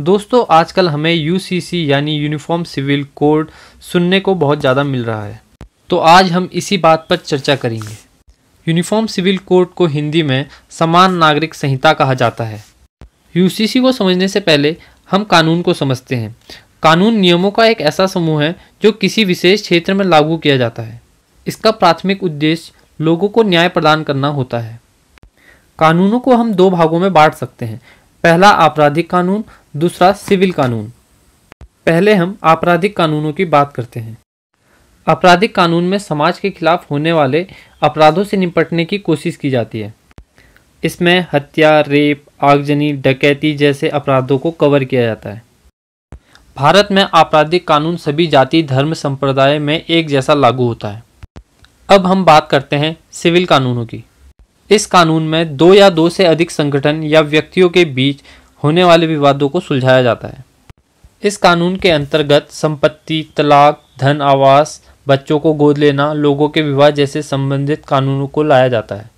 दोस्तों आजकल हमें यूसीसी यानी यूनिफॉर्म सिविल कोड सुनने को बहुत ज़्यादा मिल रहा है तो आज हम इसी बात पर चर्चा करेंगे यूनिफॉर्म सिविल कोड को हिंदी में समान नागरिक संहिता कहा जाता है यूसीसी को समझने से पहले हम कानून को समझते हैं कानून नियमों का एक ऐसा समूह है जो किसी विशेष क्षेत्र में लागू किया जाता है इसका प्राथमिक उद्देश्य लोगों को न्याय प्रदान करना होता है कानूनों को हम दो भागों में बांट सकते हैं पहला आपराधिक कानून दूसरा सिविल कानून पहले हम आपराधिक कानूनों की बात करते हैं आपराधिक कानून में समाज के खिलाफ होने वाले अपराधों से निपटने की कोशिश की जाती है इसमें हत्या रेप आगजनी डकैती जैसे अपराधों को कवर किया जाता है भारत में आपराधिक कानून सभी जाति धर्म संप्रदाय में एक जैसा लागू होता है अब हम बात करते हैं सिविल कानूनों की इस कानून में दो या दो से अधिक संगठन या व्यक्तियों के बीच होने वाले विवादों को सुलझाया जाता है इस कानून के अंतर्गत संपत्ति तलाक धन आवास बच्चों को गोद लेना लोगों के विवाह जैसे संबंधित कानूनों को लाया जाता है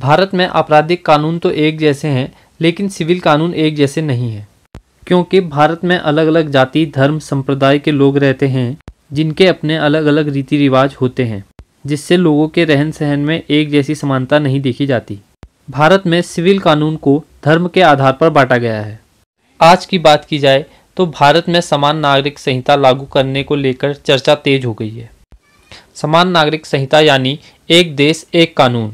भारत में आपराधिक कानून तो एक जैसे हैं लेकिन सिविल कानून एक जैसे नहीं है क्योंकि भारत में अलग अलग जाति धर्म संप्रदाय के लोग रहते हैं जिनके अपने अलग अलग रीति रिवाज होते हैं जिससे लोगों के रहन सहन में एक जैसी समानता नहीं देखी जाती भारत में सिविल कानून को धर्म के आधार पर बांटा गया है आज की बात की जाए तो भारत में समान नागरिक संहिता लागू करने को लेकर चर्चा तेज हो गई है समान नागरिक संहिता यानी एक देश एक कानून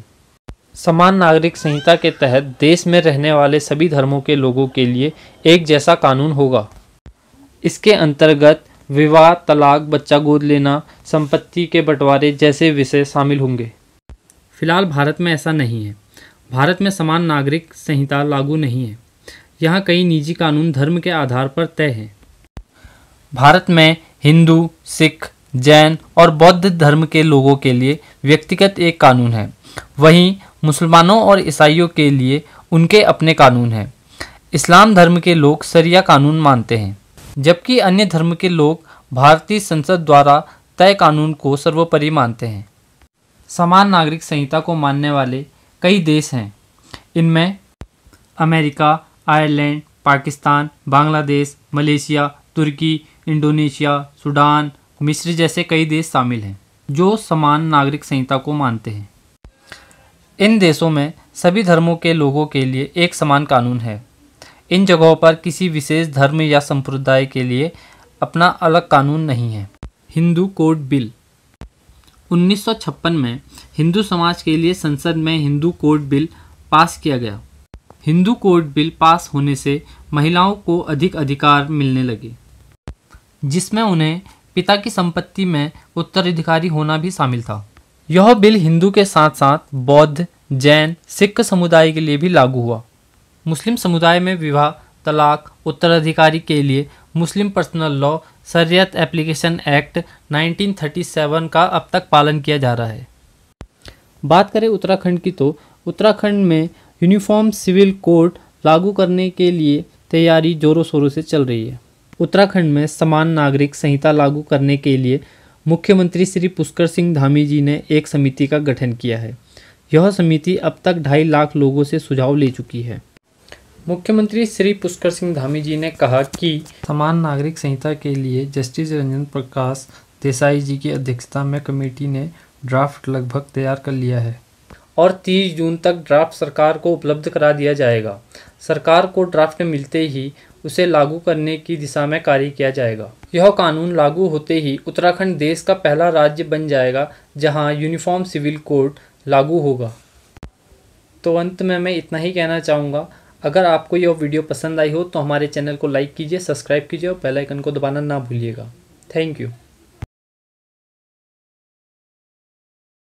समान नागरिक संहिता के तहत देश में रहने वाले सभी धर्मों के लोगों के लिए एक जैसा कानून होगा इसके अंतर्गत विवाह तलाक बच्चा गोद लेना संपत्ति के बंटवारे जैसे विषय शामिल होंगे फिलहाल भारत में ऐसा नहीं है भारत में समान नागरिक संहिता लागू नहीं है यहाँ कई निजी कानून धर्म के आधार पर तय हैं भारत में हिंदू सिख जैन और बौद्ध धर्म के लोगों के लिए व्यक्तिगत एक कानून है वहीं मुसलमानों और ईसाइयों के लिए उनके अपने कानून हैं इस्लाम धर्म के लोग सरिया कानून मानते हैं जबकि अन्य धर्म के लोग भारतीय संसद द्वारा तय कानून को सर्वोपरि मानते हैं समान नागरिक संहिता को मानने वाले कई देश हैं इनमें America Ireland Pakistan Bangladesh Malaysia तुर्की इंडोनेशिया सूडान मिस्र जैसे कई देश शामिल हैं जो समान नागरिक संहिता को मानते हैं इन देशों में सभी धर्मों के लोगों के लिए एक समान कानून है इन जगहों पर किसी विशेष धर्म या संप्रदाय के लिए अपना अलग कानून नहीं है हिंदू कोड बिल 1956 में हिंदू समाज के लिए संसद में हिंदू कोड बिल पास किया गया हिंदू कोड बिल पास होने से महिलाओं को अधिक अधिकार मिलने लगे जिसमें उन्हें पिता की संपत्ति में उत्तराधिकारी होना भी शामिल था यह बिल हिंदू के साथ साथ बौद्ध जैन सिख समुदाय के लिए भी लागू हुआ मुस्लिम समुदाय में विवाह तलाक उत्तराधिकारी के लिए मुस्लिम पर्सनल लॉ शरीयत एप्लीकेशन एक्ट 1937 का अब तक पालन किया जा रहा है बात करें उत्तराखंड की तो उत्तराखंड में यूनिफॉर्म सिविल कोड लागू करने के लिए तैयारी जोरों शोरों से चल रही है उत्तराखंड में समान नागरिक संहिता लागू करने के लिए मुख्यमंत्री श्री पुष्कर सिंह धामी जी ने एक समिति का गठन किया है यह समिति अब तक ढाई लाख लोगों से सुझाव ले चुकी है मुख्यमंत्री श्री पुष्कर सिंह धामी जी ने कहा कि समान नागरिक संहिता के लिए जस्टिस रंजन प्रकाश देसाई जी की अध्यक्षता में कमेटी ने ड्राफ्ट लगभग तैयार कर लिया है और 30 जून तक ड्राफ्ट सरकार को उपलब्ध करा दिया जाएगा सरकार को ड्राफ्ट मिलते ही उसे लागू करने की दिशा में कार्य किया जाएगा यह कानून लागू होते ही उत्तराखंड देश का पहला राज्य बन जाएगा जहां यूनिफॉर्म सिविल कोड लागू होगा तो अंत में मैं इतना ही कहना चाहूँगा अगर आपको यह वीडियो पसंद आई हो तो हमारे चैनल को लाइक कीजिए सब्सक्राइब कीजिए और बेल आइकन को दबाना ना भूलिएगा थैंक यू